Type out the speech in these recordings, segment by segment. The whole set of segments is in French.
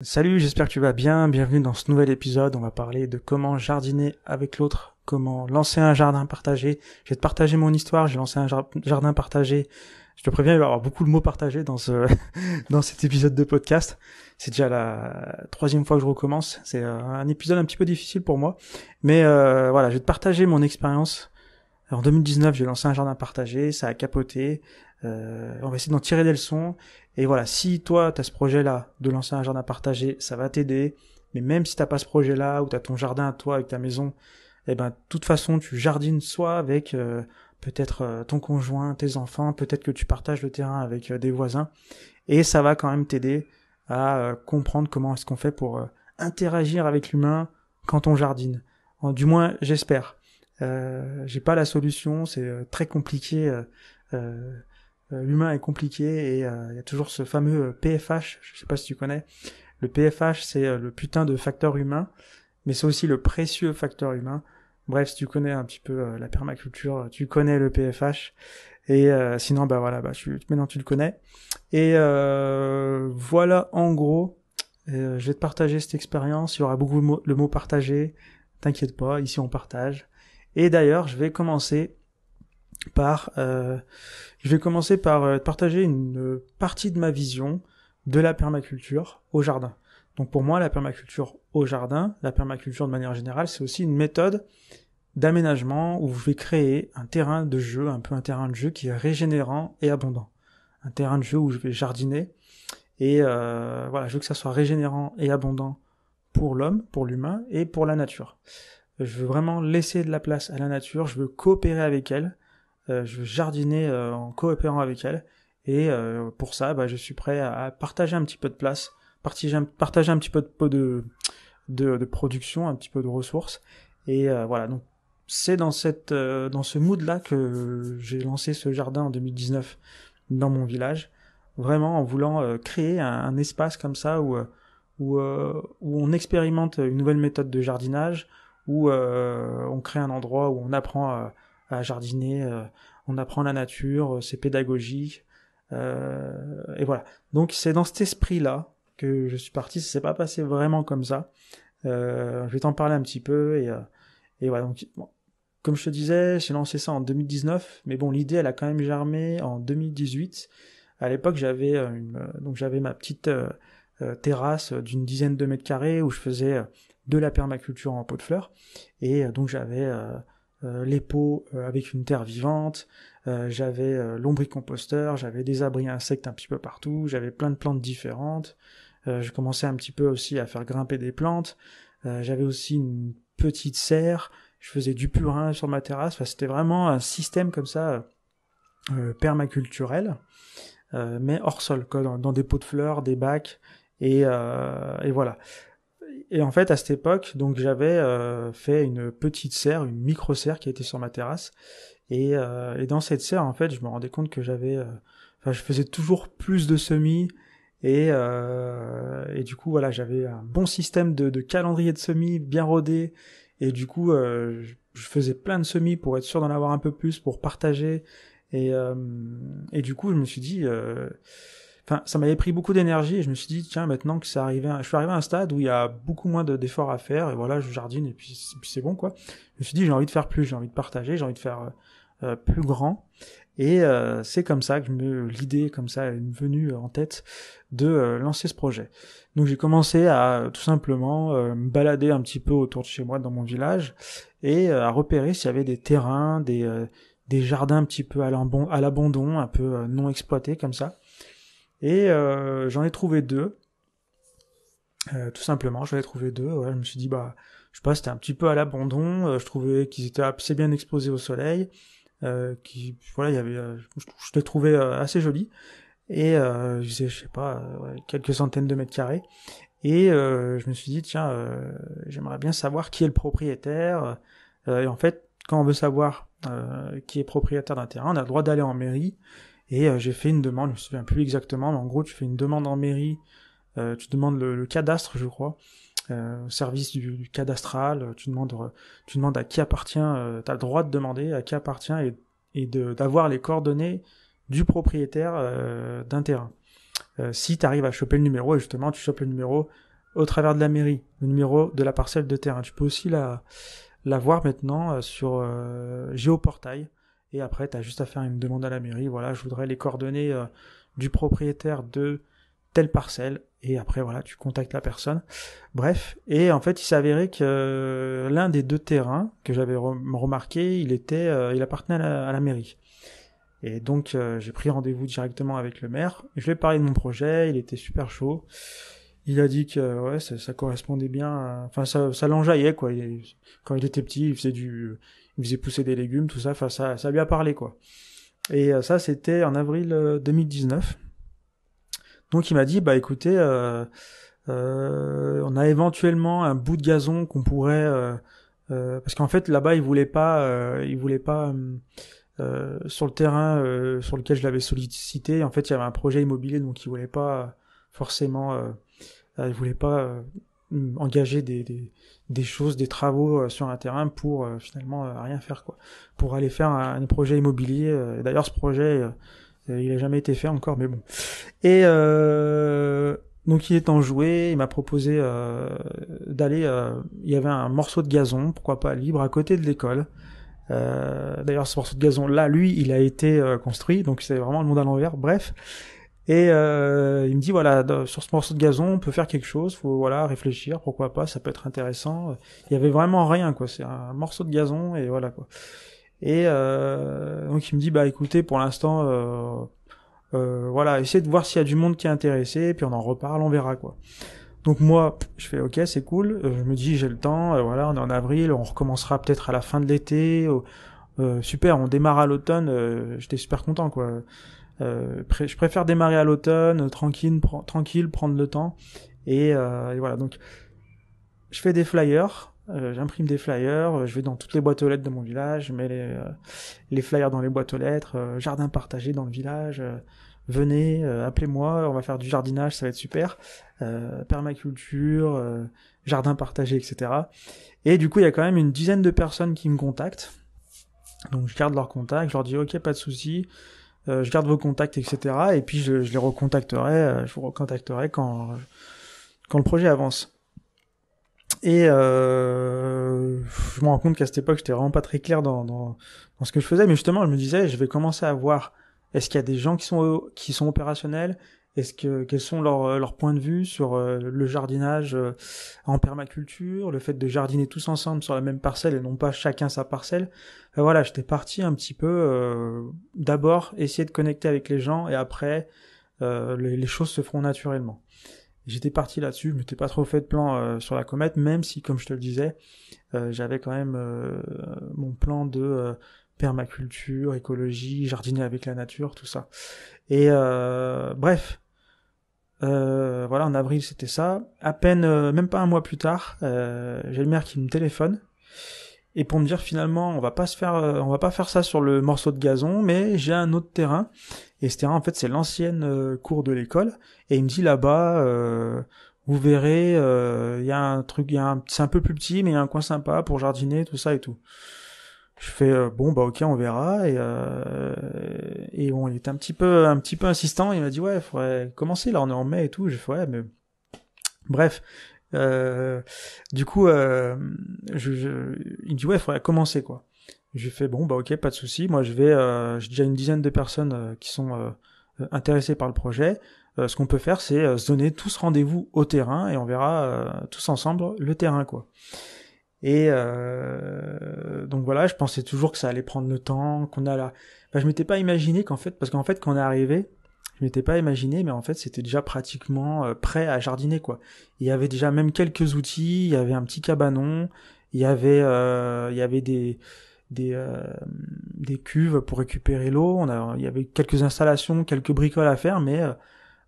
Salut, j'espère que tu vas bien. Bienvenue dans ce nouvel épisode. On va parler de comment jardiner avec l'autre, comment lancer un jardin partagé. Je vais te partager mon histoire. J'ai lancé un jardin partagé. Je te préviens, il va y avoir beaucoup de mots partagés dans ce dans cet épisode de podcast. C'est déjà la troisième fois que je recommence. C'est euh, un épisode un petit peu difficile pour moi, mais euh, voilà, je vais te partager mon expérience. En 2019, j'ai lancé un jardin partagé. Ça a capoté. Euh, on va essayer d'en tirer des leçons et voilà, si toi, tu as ce projet-là de lancer un jardin partagé, ça va t'aider. Mais même si t'as pas ce projet-là, ou t'as ton jardin à toi avec ta maison, eh ben, de toute façon, tu jardines soit avec euh, peut-être euh, ton conjoint, tes enfants, peut-être que tu partages le terrain avec euh, des voisins, et ça va quand même t'aider à comprendre comment est-ce qu'on fait pour interagir avec l'humain quand on jardine. du moins, j'espère. Euh, J'ai pas la solution, c'est très compliqué euh, l'humain est compliqué et euh, il y a toujours ce fameux PFH, euh, je sais pas si tu connais. Le PFH, c'est le putain de facteur humain, mais c'est aussi le précieux facteur humain. Bref, si tu connais un petit peu la permaculture, tu connais le PFH. Et sinon, bah voilà, bah, tu, maintenant tu le connais. Et voilà, en gros, je vais te partager cette expérience. Il y aura beaucoup de mots le mot partager. T'inquiète pas, ici on partage. Et d'ailleurs, je vais commencer par... Euh, je vais commencer par euh, partager une euh, partie de ma vision de la permaculture au jardin. Donc pour moi, la permaculture au jardin, la permaculture de manière générale, c'est aussi une méthode d'aménagement où je vais créer un terrain de jeu, un peu un terrain de jeu qui est régénérant et abondant. Un terrain de jeu où je vais jardiner. Et euh, voilà, je veux que ça soit régénérant et abondant pour l'homme, pour l'humain et pour la nature. Je veux vraiment laisser de la place à la nature, je veux coopérer avec elle, euh, je jardinais euh, en coopérant avec elle. Et euh, pour ça, bah, je suis prêt à, partager un petit peu de place, partager un, partager un petit peu de, de, de, production, un petit peu de ressources. Et voilà, donc c'est dans cette dans ce mood là que j'ai lancé ce jardin en 2019 dans mon village vraiment en voulant créer un, espace comme ça où où, où on expérimente une nouvelle méthode de jardinage où on crée un endroit où on apprend à jardiner, euh, on apprend la nature, euh, c'est pédagogique, euh, et voilà. Donc c'est dans cet esprit-là que je suis parti, ça s'est pas passé vraiment comme ça. je vais t'en parler un petit peu, et, et voilà, donc... Comme je te disais, j'ai lancé ça en 2019, mais bon, l'idée, elle a quand même germé en 2018. À l'époque, j'avais une, donc j'avais ma petite terrasse d'une dizaine de mètres carrés où je faisais de la permaculture en pot de fleurs, et donc j'avais euh, les pots euh, avec une terre vivante, euh, j'avais l'ombricomposteur, j'avais des abris insectes un petit peu partout, j'avais plein de plantes différentes. je commençais un petit peu aussi à faire grimper des plantes. j'avais aussi une petite serre. Je faisais du purin sur ma terrasse. c'était vraiment un système comme ça permaculturel, mais hors sol, quoi, dans, des pots de fleurs, des bacs. Et, euh, et voilà et en fait, à cette époque, donc j'avais euh, fait une petite serre, une micro serre qui était sur ma terrasse. Euh, et, dans cette serre, en fait, je me rendais compte que j'avais, euh, enfin, je faisais toujours plus de semis. Et, et, du coup, voilà, j'avais un bon système de, calendrier de semis bien rodé. Et du coup, je faisais plein de semis pour être sûr d'en avoir un peu plus, pour partager. Et, et du coup, je me suis dit, enfin, ça m'avait pris beaucoup d'énergie et je me suis dit, tiens, maintenant que ça arrivé, je suis arrivé à un stade où il y a beaucoup moins d'efforts à faire et voilà, je jardine et puis, c'est bon, quoi. Je me suis dit, j'ai envie de faire plus, j'ai envie de partager, j'ai envie de faire euh, euh, plus grand. Et euh, c'est comme ça que je me, l'idée comme ça est venue en tête de lancer ce projet. Donc j'ai commencé à tout simplement me balader un petit peu autour de chez moi dans mon village et à repérer s'il y avait des terrains, des, des jardins un petit peu à l'abandon, un peu non exploités comme ça. Et euh, j'en ai trouvé deux. Euh, tout simplement, j'en ai trouvé deux. je me suis dit, bah, je sais pas, c'était un petit peu à l'abandon. Euh, je trouvais qu'ils étaient assez bien exposés au soleil. Euh, qui, voilà, il y avait, euh, je, les trouvais assez jolis. Et je disais, je sais pas, quelques centaines de mètres carrés. Et euh, je me suis dit, tiens, j'aimerais bien savoir qui est le propriétaire. Euh, et en fait, quand on veut savoir qui est propriétaire d'un terrain, on a le droit d'aller en mairie et euh, j'ai fait une demande, je me souviens plus exactement, mais en gros, tu fais une demande en mairie, euh, tu demandes le, cadastre, je crois, euh, au service du, cadastral, tu demandes, tu demandes à qui appartient, tu as le droit de demander à qui appartient et, d'avoir les coordonnées du propriétaire d'un terrain. si tu arrives à choper le numéro, et justement, tu chopes le numéro au travers de la mairie, le numéro de la parcelle de terrain. Tu peux aussi la, la voir maintenant sur euh, Géoportail. Et après, tu as juste à faire une demande à la mairie. Voilà, je voudrais les coordonnées euh, du propriétaire de telle parcelle. Et après, voilà, tu contactes la personne. Bref. Et en fait, il s'est avéré que euh, l'un des deux terrains que j'avais remarqué, il était, euh, il appartenait à la, mairie. Et donc, j'ai pris rendez-vous directement avec le maire. Je lui ai parlé de mon projet. Il était super chaud. Il a dit que ouais, ça, correspondait bien. Enfin, ça, ça l'enjaillait quoi. quand il était petit, il faisait du, il faisait pousser des légumes, tout ça, ça, ça lui a parlé quoi. Et euh, ça c'était en avril 2019. Euh, donc il m'a dit bah écoutez, euh, on a éventuellement un bout de gazon qu'on pourrait parce qu'en fait là-bas il voulait pas, il voulait pas sur le terrain sur lequel je l'avais sollicité. En fait il y avait un projet immobilier donc il voulait pas forcément, il voulait pas Mm, engager des, choses, des travaux euh, sur un terrain pour euh, finalement euh, rien faire quoi, pour aller faire un, projet immobilier. D'ailleurs ce projet il n'a jamais été fait encore, mais bon. Et donc il est en joué, il m'a proposé d'aller. il y avait un morceau de gazon, pourquoi pas libre, à côté de l'école. D'ailleurs, ce morceau de gazon là, lui, il a été construit, donc c'est vraiment le monde à l'envers. Bref, et euh, il me dit voilà sur ce morceau de gazon on peut faire quelque chose, faut voilà réfléchir, pourquoi pas, ça peut être intéressant. Il y avait vraiment rien quoi, c'est un morceau de gazon et voilà quoi. Et euh, donc il me dit bah écoutez pour l'instant euh, euh, voilà essayez de voir s'il y a du monde qui est intéressé, puis on en reparle, on verra quoi. Donc moi, je fais ok, c'est cool. Euh, je me dis j'ai le temps. voilà, on est en avril, on recommencera peut-être à la fin de l'été. super, on démarre à l'automne. J'étais super content quoi. Euh, je préfère démarrer à l'automne, euh, tranquille, tranquille, prendre le temps. Et, euh, voilà, donc je fais des flyers, euh, j'imprime des flyers, euh, je vais dans toutes les boîtes aux lettres de mon village, je mets les, flyers dans les boîtes aux lettres, jardin partagé dans le village, venez, appelez-moi, on va faire du jardinage, ça va être super, permaculture, jardin partagé, etc. Et du coup, il y a quand même une dizaine de personnes qui me contactent. Donc je garde leur contact, je leur dis ok pas de souci, euh, je garde vos contacts, etc. Et puis je, les recontacterai, euh, je vous recontacterai quand quand le projet avance. Et euh, je me rends compte qu'à cette époque, j'étais vraiment pas très clair dans, dans, dans, ce que je faisais. Mais justement, je me disais, je vais commencer à voir est-ce qu'il y a des gens qui sont qui sont opérationnels est-ce que quels sont leurs euh, points de vue sur euh, le jardinage euh, en permaculture, le fait de jardiner tous ensemble sur la même parcelle et non pas chacun sa parcelle Voilà, j'étais parti un petit peu d'abord essayer de connecter avec les gens et après les, choses se feront naturellement. J'étais parti là-dessus, je m'étais pas trop fait de plan sur la comète, même si, comme je te le disais, j'avais quand même mon plan de permaculture, écologie, jardiner avec la nature, tout ça. Et bref, euh, voilà, en avril, c'était ça. À peine, euh, même pas un mois plus tard, euh, j'ai le maire qui me téléphone et pour me dire finalement, on va pas se faire, on va pas faire ça sur le morceau de gazon, mais j'ai un autre terrain. Et ce terrain, en fait, c'est l'ancienne cour de l'école. Et il me dit là-bas, vous verrez, il y a un truc, il y a un, c'est un peu plus petit, mais il y a un coin sympa pour jardiner, tout ça et tout je fais euh, bon bah ok on verra et euh, et bon il était un petit peu un petit peu insistant il m'a dit ouais il faudrait commencer là on est en mai et tout je fais ouais mais bref euh, du coup euh, je, je, il dit ouais il faudrait commencer quoi je fait bon bah ok pas de souci moi je vais euh, j'ai déjà une dizaine de personnes qui sont intéressées par le projet ce qu'on peut faire c'est se donner tous rendez-vous au terrain et on verra tous ensemble le terrain quoi et euh, donc voilà, je pensais toujours que ça allait prendre le temps, qu'on a la... Enfin, je m'étais pas imaginé qu'en fait, parce qu'en fait, quand on est arrivé, je m'étais pas imaginé, mais en fait, c'était déjà pratiquement euh, prêt à jardiner, quoi. Il y avait déjà même quelques outils, il y avait un petit cabanon, il y avait, euh, il y avait des, des, des cuves pour récupérer l'eau, on il y avait quelques installations, quelques bricoles à faire, mais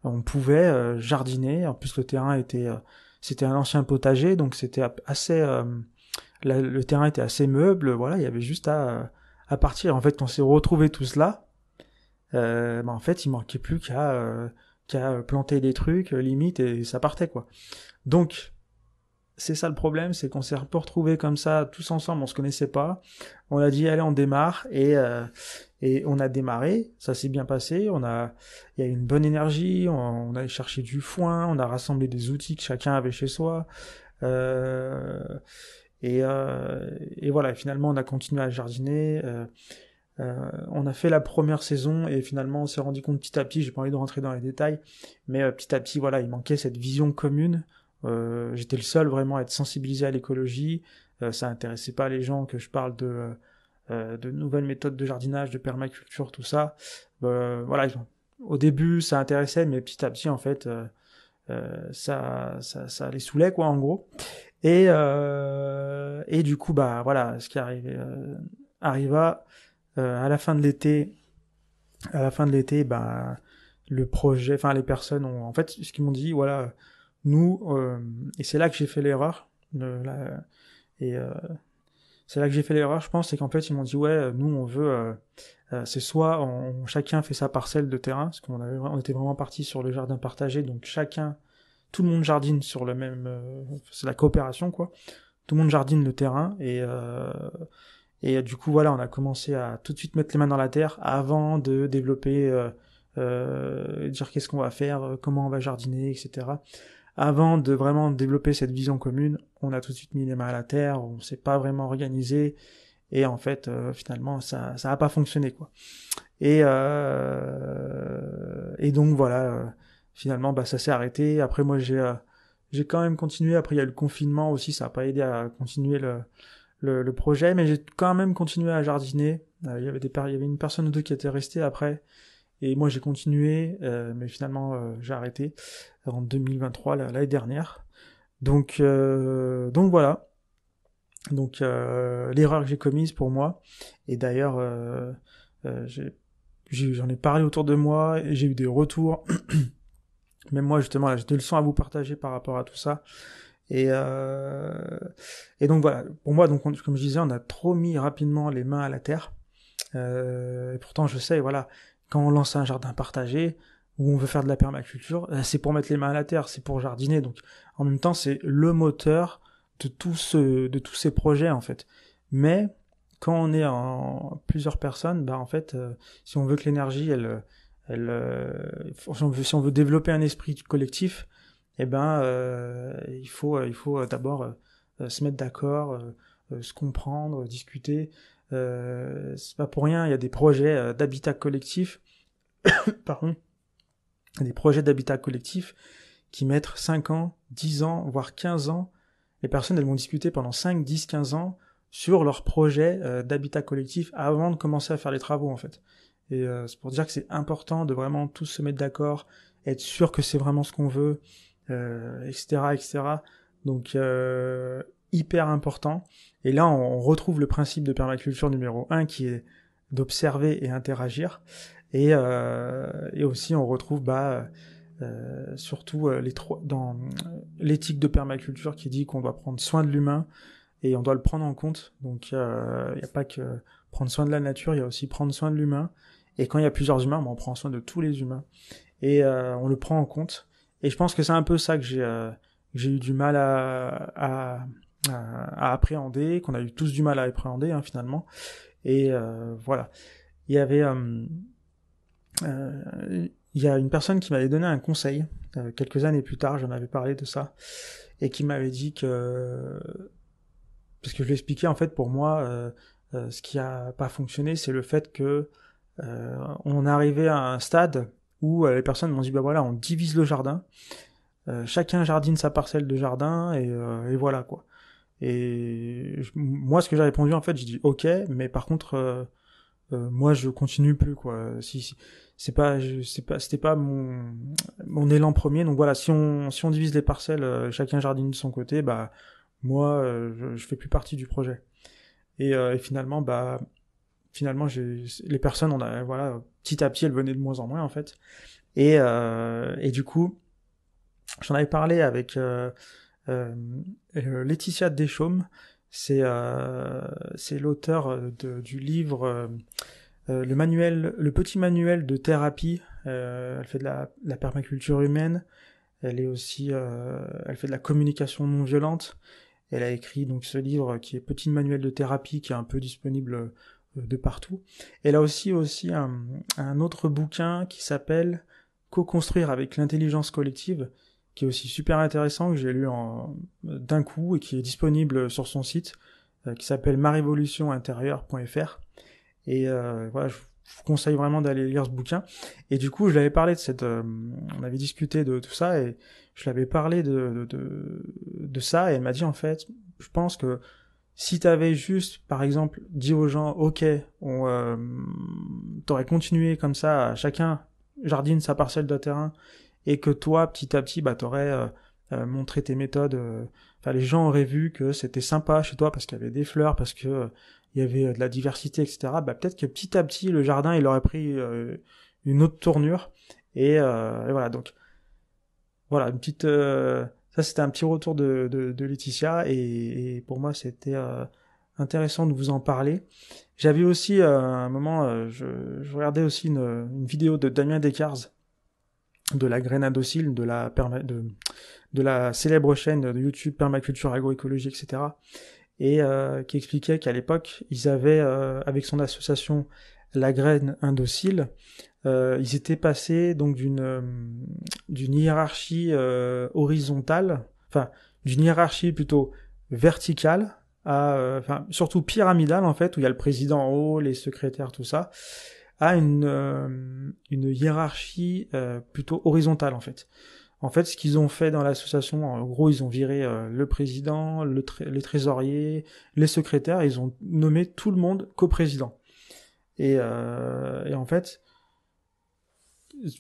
on pouvait jardiner. En plus, le terrain était, c'était un ancien potager, donc c'était assez le terrain était assez meuble, voilà, il y avait juste à, à partir. En fait, on s'est retrouvé tout cela, euh, bah, en fait, il manquait plus qu'à euh, planter des trucs, euh, limite, et ça partait, quoi. Donc, c'est ça le problème, c'est qu'on s'est retrouvé comme ça, tous ensemble, on se connaissait pas. On a dit, allez, on démarre, et, euh, et on a démarré, ça s'est bien passé, on a, il y a eu une bonne énergie, on, a cherché du foin, on a rassemblé des outils que chacun avait chez soi, euh, euh, et, voilà, finalement, on a continué à jardiner. Euh, euh, on a fait la première saison et finalement on s'est rendu compte petit à petit, j'ai pas envie de rentrer dans les détails, mais petit à petit, voilà, il manquait cette vision commune. J'étais le seul vraiment à être sensibilisé à l'écologie. ça intéressait pas les gens que je parle de, de nouvelles méthodes de jardinage, de permaculture, tout ça. voilà, au début ça intéressait, mais petit à petit en fait, ça, ça, ça les saoulait quoi en gros. Et, euh, et du coup, bah voilà, ce qui arrive, euh, arriva euh, à la fin de l'été. À la fin de l'été, bah le projet, enfin les personnes ont, en fait, ce qu'ils m'ont dit, voilà, nous, euh, et c'est là que j'ai fait l'erreur. et c'est là que j'ai fait l'erreur, je pense, c'est qu'en fait ils m'ont dit ouais, nous on veut, c'est soit on, chacun fait sa parcelle de terrain, parce qu'on avait, on était vraiment parti sur le jardin partagé, donc chacun tout le monde jardine sur le même, euh, c'est la coopération quoi. Tout le monde jardine le terrain et euh, et du coup voilà, on a commencé à tout de suite mettre les mains dans la terre avant de développer, euh, dire qu'est-ce qu'on va faire, comment on va jardiner, etc avant de vraiment développer cette vision commune, on a tout de suite mis les mains à la terre, on s'est pas vraiment organisé et en fait finalement ça ça a pas fonctionné quoi. Et euh, et donc voilà finalement, bah, ça s'est arrêté. Après, moi, j'ai euh, j'ai quand même continué. Après, il y a eu le confinement aussi, ça n'a pas aidé à continuer le, projet, mais j'ai quand même continué à jardiner. Euh, il, y avait des, il y avait une personne ou deux qui était restée après, et moi, j'ai continué, euh, mais finalement, j'ai arrêté en 2023, l'année dernière. Donc, donc voilà. Donc, l'erreur que j'ai commise pour moi, et d'ailleurs, j'en ai parlé autour de moi, j'ai eu des retours mais moi, justement, j'ai des leçons à vous partager par rapport à tout ça. Et, euh, et donc voilà, pour moi, donc, comme je disais, on a trop mis rapidement les mains à la terre. Euh, et pourtant, je sais, voilà, quand on lance un jardin partagé, où on veut faire de la permaculture, euh, c'est pour mettre les mains à la terre, c'est pour jardiner. Donc, en même temps, c'est le moteur de, de tous ces projets, en fait. Mais quand on est en plusieurs personnes, bah, en fait, si on veut que l'énergie, elle, euh, si on veut développer un esprit collectif, eh ben, euh, il faut, il faut euh, d'abord se mettre d'accord, se comprendre, discuter. c'est pas pour rien, il y a des projets d'habitat collectif, pardon, des projets d'habitat collectif qui mettent 5 ans, 10 ans, voire 15 ans. Les personnes, elles vont discuter pendant 5, 10, 15 ans sur leur projet d'habitat collectif avant de commencer à faire les travaux, en fait. Et euh, c'est pour dire que c'est important de vraiment tous se mettre d'accord, être sûr que c'est vraiment ce qu'on veut, etc., euh, etc. Donc euh, hyper important. Et là, on retrouve le principe de permaculture numéro 1 qui est d'observer et interagir. Et, et aussi, on retrouve bah, surtout les trois, dans l'éthique de permaculture qui dit qu'on doit prendre soin de l'humain et on doit le prendre en compte. Donc il n'y a pas que prendre soin de la nature, il y a aussi prendre soin de l'humain et quand il y a plusieurs humains, bah, on prend soin de tous les humains et euh, on le prend en compte. Et je pense que c'est un peu ça que j'ai euh, eu du mal à, appréhender, qu'on a eu tous du mal à appréhender hein, finalement. Et euh, voilà, il y avait il y a une personne qui m'avait donné un conseil quelques années plus tard, j'en avais parlé de ça, et qui m'avait dit que parce que je l'expliquais en fait pour moi, ce qui a pas fonctionné, c'est le fait que euh, on est arrivé à un stade où euh, les personnes m'ont dit bah voilà, on divise le jardin, euh, chacun jardine sa parcelle de jardin et, voilà quoi. Et moi, ce que j'ai répondu, en fait, j'ai dit OK, mais par contre, moi, je continue plus, quoi. Si, c'est pas, c'est pas, c'était pas mon, mon élan premier. Donc voilà, si on, si divise les parcelles, chacun jardine de son côté, bah, moi, je, je, fais plus partie du projet. Et, et finalement, bah, finalement, les personnes, a, voilà, petit à petit, elles venaient de moins en moins, en fait. Et, euh, du coup, j'en avais parlé avec euh, euh, Laetitia Deschaumes, c'est l'auteur du livre le, manuel, le petit manuel de thérapie. elle fait de la, la, permaculture humaine. Elle est aussi, elle fait de la communication non violente. Elle a écrit donc ce livre qui est Petit manuel de thérapie, qui est un peu disponible euh, de partout. Elle a aussi aussi un, un autre bouquin qui s'appelle Co-construire avec l'intelligence collective, qui est aussi super intéressant que j'ai lu en d'un coup et qui est disponible sur son site, euh, qui s'appelle marévolutionintérieure.fr. Et euh, voilà, je vous conseille vraiment d'aller lire ce bouquin. Et du coup, je l'avais parlé de cette, on avait discuté de tout ça et je l'avais parlé de, de, de ça et elle m'a dit en fait, je pense que si t'avais juste, par exemple, dit aux gens, ok, on euh, t'aurais continué comme ça, chacun jardine sa parcelle de terrain, et que toi, petit à petit, bah t'aurais euh, euh, montré tes méthodes. Euh, enfin, les gens auraient vu que c'était sympa chez toi parce qu'il y avait des fleurs, parce que il y avait de la diversité, etc. Bah peut-être que petit à petit, le jardin, il aurait pris une autre tournure. Et, et voilà, donc voilà une petite ça, c'était un petit retour de, Laetitia et, pour moi, c'était euh, intéressant de vous en parler. J'avais aussi, euh, un moment, euh, je, regardais aussi une, vidéo de Damien Descartes de la grenadocile, de de, de, la célèbre chaîne de YouTube Permaculture Agroécologie, etc. Et qui expliquait qu'à l'époque, ils avaient, avec son association la graine indocile, euh, ils étaient passés donc d'une euh, d'une hiérarchie euh, horizontale, enfin d'une hiérarchie plutôt verticale à euh, surtout pyramidale en fait où il y a le président en haut, les secrétaires tout ça, à une une hiérarchie plutôt horizontale en fait. En fait, ce qu'ils ont fait dans l'association, en gros, ils ont viré le président, les trésoriers, les secrétaires, ils ont nommé tout le monde coprésident. Euh, et, en fait,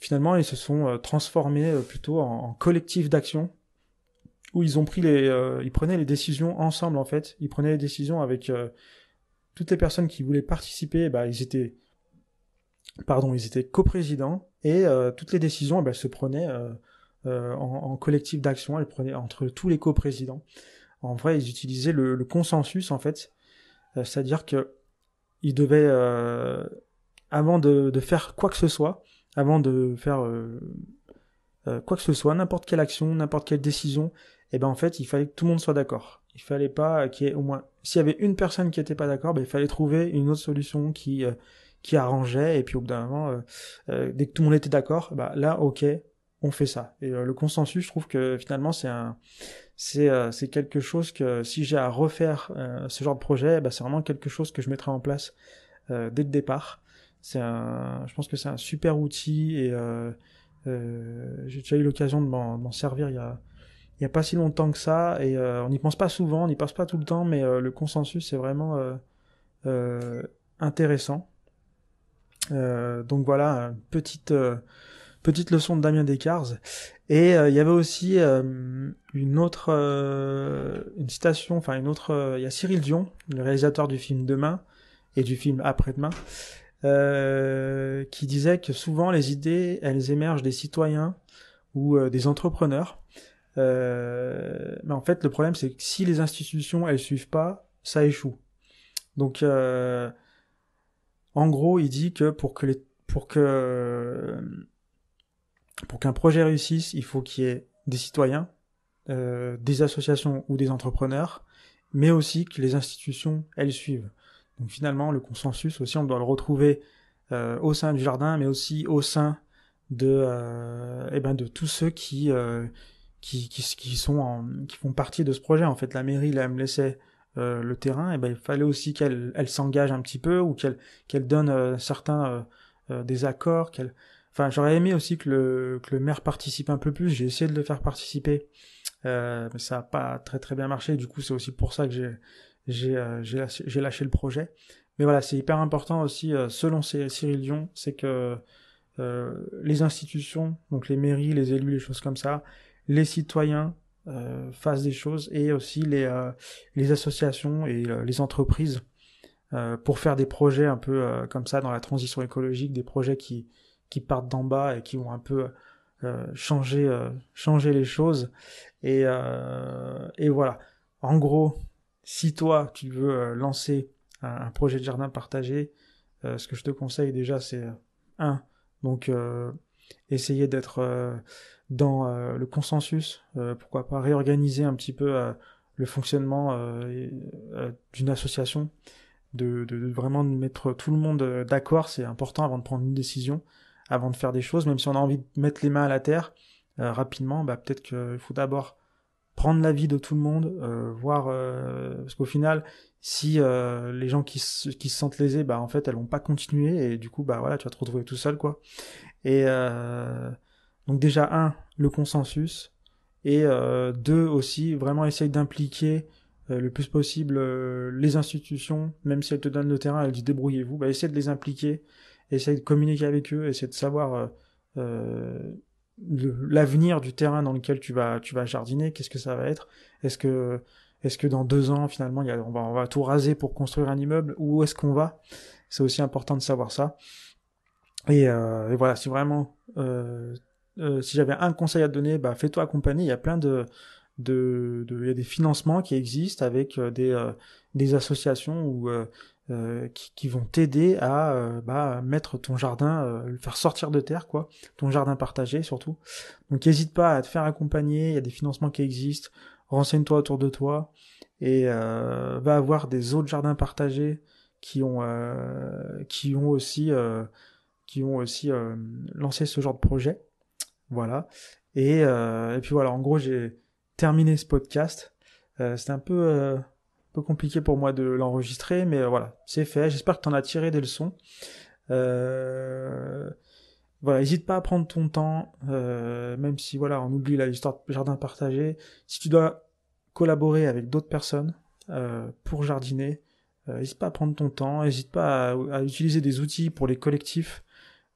finalement, ils se sont euh, transformés euh, plutôt en, collectif d'action où ils ont pris les, ils prenaient les décisions ensemble en fait. Ils prenaient les décisions avec toutes les personnes qui voulaient participer. Bah, ils étaient, pardon, ils étaient coprésidents et toutes les décisions, bah, se prenaient en, collectif d'action. Elles prenaient entre tous les coprésidents. En vrai, ils utilisaient le, le consensus en fait, c'est-à-dire que il devait, euh, avant de, faire quoi que ce soit, avant de faire euh, euh, quoi que ce soit, n'importe quelle action, n'importe quelle décision, et eh ben en fait, il fallait que tout le monde soit d'accord. Il fallait pas qu'il y ait au moins, s'il y avait une personne qui n'était pas d'accord, ben il fallait trouver une autre solution qui qui arrangeait. Et puis au bout d'un moment, dès que tout le monde était d'accord, bah là, ok, on fait ça. Et le consensus, je trouve que finalement, c'est un euh, c'est quelque chose que si j'ai à refaire euh, ce genre de projet, bah, c'est vraiment quelque chose que je mettrai en place euh, dès le départ. un, je pense que c'est un super outil et j'ai déjà eu l'occasion de m'en servir il y a n'y a pas si longtemps que ça, et on n'y pense pas souvent, on n'y pense pas tout le temps, mais le consensus est vraiment intéressant. donc voilà, petite, Petite leçon de Damien Descartes. Et euh, il y avait aussi euh, une autre euh, une citation, enfin une autre. Il y a Cyril Dion, le réalisateur du film Demain et du film Après-demain, qui disait que souvent les idées, elles émergent des citoyens ou des entrepreneurs. mais en fait, le problème, c'est que si les institutions, elles suivent pas, ça échoue. Donc, en gros, il dit que pour que pour que pour qu'un projet réussisse, il faut qu'il y ait des citoyens, euh, des associations ou des entrepreneurs, mais aussi que les institutions, elles suivent. Donc finalement, le consensus aussi, on doit le retrouver euh, au sein du jardin, mais aussi au sein de, euh, eh ben de tous ceux qui, qui, sont qui font partie de ce projet. En fait, la mairie, la elle me laissait le terrain, et eh ben, il fallait aussi qu'elle elle, s'engage un petit peu ou qu'elle qu'elle donne certains des accords, qu'elle Enfin, j'aurais aimé aussi que le, que le maire participe un peu plus. J'ai essayé de le faire participer, euh, mais ça n'a pas très très bien marché. Du coup, c'est aussi pour ça que j'ai j'ai euh, lâché, le projet. Mais voilà, c'est hyper important aussi, euh, selon Cyril Dion, c'est que euh, les institutions, donc les mairies, les élus, les choses comme ça, les citoyens fassent des choses et aussi les, les associations et les entreprises pour faire des projets un peu comme ça dans la transition écologique, des projets qui, qui partent d'en bas et qui vont un peu euh, changer, euh, changer les choses. Et, euh, et voilà. En gros, si toi, tu veux euh, lancer un, projet de jardin partagé, ce que je te conseille déjà, c'est un, donc essayer d'être dans le consensus, pourquoi pas réorganiser un petit peu le fonctionnement d'une association, de, de, de, vraiment mettre tout le monde d'accord, c'est important avant de prendre une décision avant de faire des choses, même si on a envie de mettre les mains à la terre euh, rapidement, bah, peut-être qu'il faut d'abord prendre l'avis de tout le monde, euh, voir euh, parce qu'au final, si les gens qui se, sentent lésés, bah en fait, elles vont pas continuer et du coup, bah voilà, tu vas te retrouver tout seul quoi. Et donc déjà un, le consensus et deux aussi vraiment essayer d'impliquer le plus possible les institutions, même si elles te donnent le terrain, elles disent débrouillez-vous, bah, essayez de les impliquer, essayer de communiquer avec eux, essayer de savoir euh, euh, l'avenir du terrain dans lequel tu vas, tu vas jardiner, qu'est-ce que ça va être, est-ce que, est que dans deux ans, finalement, on, va, tout raser pour construire un immeuble, où est-ce qu'on va C'est aussi important de savoir ça. Et, euh, voilà, si vraiment, si j'avais un conseil à te donner, bah, fais-toi accompagner, il y a plein de de, y a des financements qui existent avec des, associations où euh, qui, vont t'aider à euh, bah, mettre ton jardin, euh, le faire sortir de terre, quoi, ton jardin partagé surtout. Donc n'hésite pas à te faire accompagner, il y a des financements qui existent, renseigne-toi autour de toi et va avoir des autres jardins partagés qui ont, qui ont aussi, qui ont aussi lancé ce genre de projet. Voilà. Et, et puis voilà, en gros, j'ai terminé ce podcast. C'était un peu peu compliqué pour moi de l'enregistrer, mais euh, voilà, c'est fait. J'espère que tu en as tiré des leçons. Euh, voilà, n'hésite pas à prendre ton temps, euh, même si voilà, on oublie la histoire de jardin partagé. Si tu dois collaborer avec d'autres personnes pour jardiner, n'hésite pas à prendre ton temps, n'hésite pas à, utiliser des outils pour les collectifs.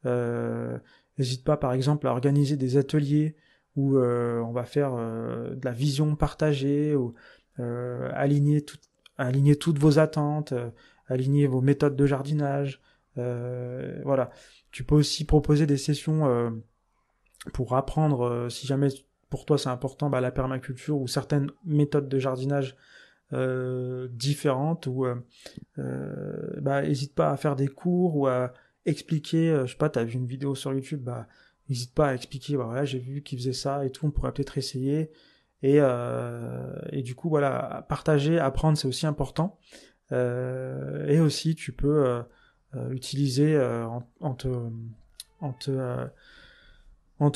n'hésite pas, par exemple, à organiser des ateliers où on va faire de la vision partagée ou euh, aligner, aligner toutes vos attentes, euh, aligner vos méthodes de jardinage. Euh, voilà. Tu peux aussi proposer des sessions pour apprendre, si jamais pour toi c'est important, bah, la permaculture ou certaines méthodes de jardinage différentes. Ou bah, n'hésite pas à faire des cours ou à expliquer. je sais pas, tu as vu une vidéo sur YouTube, bah, n'hésite pas à expliquer. Bah, voilà, j'ai vu qu'il faisait ça et tout. On pourrait peut-être essayer. Euh, et, du coup, voilà, partager, apprendre, c'est aussi important. Euh, et aussi, tu peux euh, utiliser en, te,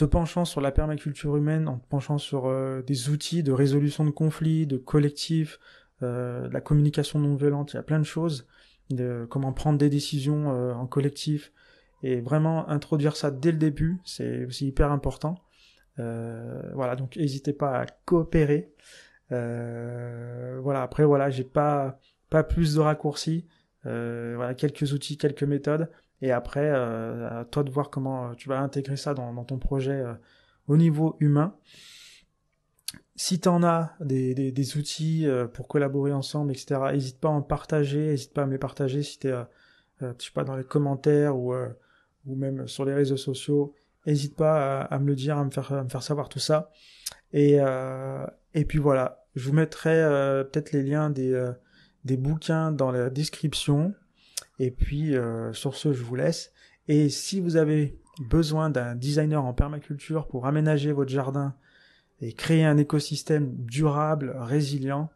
penchant sur la permaculture humaine, en te penchant sur des outils de résolution de conflits, de collectifs, de la communication non violente, il y a plein de choses, de comment prendre des décisions en collectif, et vraiment introduire ça dès le début, c'est aussi hyper important. Euh, voilà, donc n'hésitez pas à coopérer. Euh, voilà, après, voilà, j'ai pas, pas plus de raccourcis. Euh, voilà, quelques outils, quelques méthodes. Et après, à toi de voir comment tu vas intégrer ça dans, ton projet au niveau humain. Si tu en as des, outils pour collaborer ensemble, etc., n'hésite pas à en partager, n'hésite pas à me partager si tu es, sais pas, dans les commentaires ou même sur les réseaux sociaux. N'hésite pas à, me le dire, à me faire, me faire savoir tout ça. Et, euh, et puis voilà, je vous mettrai euh, peut-être les liens des, euh, des bouquins dans la description. Et puis sur ce, je vous laisse. Et si vous avez besoin d'un designer en permaculture pour aménager votre jardin et créer un écosystème durable, résilient,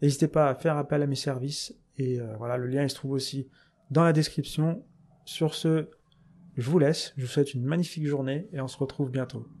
n'hésitez pas à faire appel à mes services. Et voilà, le lien se trouve aussi dans la description. Sur ce, je vous laisse, je vous souhaite une magnifique journée et on se retrouve bientôt.